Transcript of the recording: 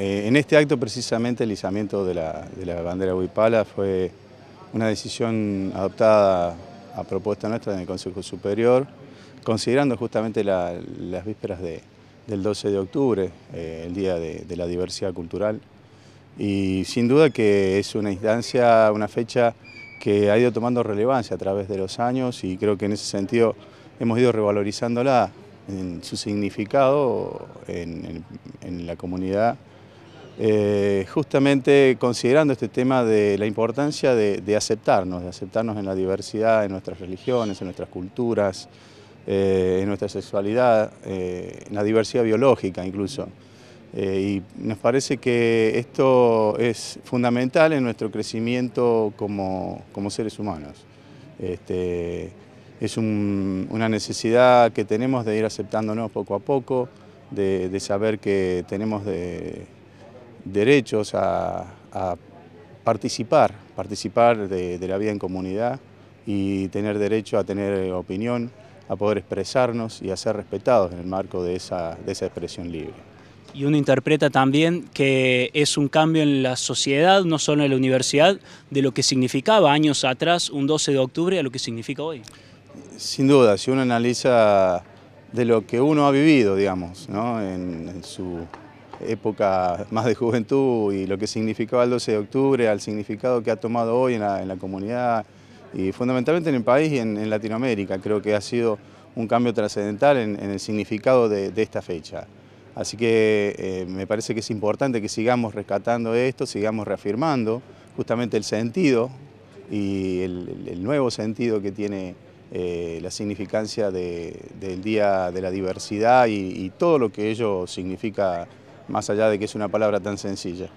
Eh, en este acto precisamente el izamiento de la, bandera huipala fue una decisión adoptada a propuesta nuestra en el Consejo Superior, considerando justamente las vísperas del 12 de octubre, eh, el Día de, la Diversidad Cultural. Y sin duda que es una instancia, una fecha que ha ido tomando relevancia a través de los años y creo que en ese sentido hemos ido revalorizándola en su significado en la comunidad eh, justamente considerando este tema de la importancia de, aceptarnos, de aceptarnos en la diversidad, en nuestras religiones, en nuestras culturas, eh, en nuestra sexualidad, eh, en la diversidad biológica incluso. y nos parece que esto es fundamental en nuestro crecimiento como, seres humanos. Este, es una necesidad que tenemos de ir aceptándonos poco a poco, de saber que tenemos de derechos a, participar, participar de, la vida en comunidad y tener derecho a tener opinión, a poder expresarnos y a ser respetados en el marco de esa, de esa expresión libre. Y uno interpreta también que es un cambio en la sociedad, no solo en la universidad, de lo que significaba años atrás un 12 de octubre a lo que significa hoy. Sin duda, si uno analiza de lo que uno ha vivido, digamos, ¿no? en su época más de juventud y lo que significaba el 12 de octubre, al significado que ha tomado hoy en la, comunidad y fundamentalmente en el país y en, Latinoamérica. Creo que ha sido un cambio trascendental en, el significado de, esta fecha. Así que eh, me parece que es importante que sigamos rescatando esto, sigamos reafirmando justamente el sentido y el, nuevo sentido que tiene eh, la significancia del Día de la Diversidad y todo lo que ello significa más allá de que es una palabra tan sencilla.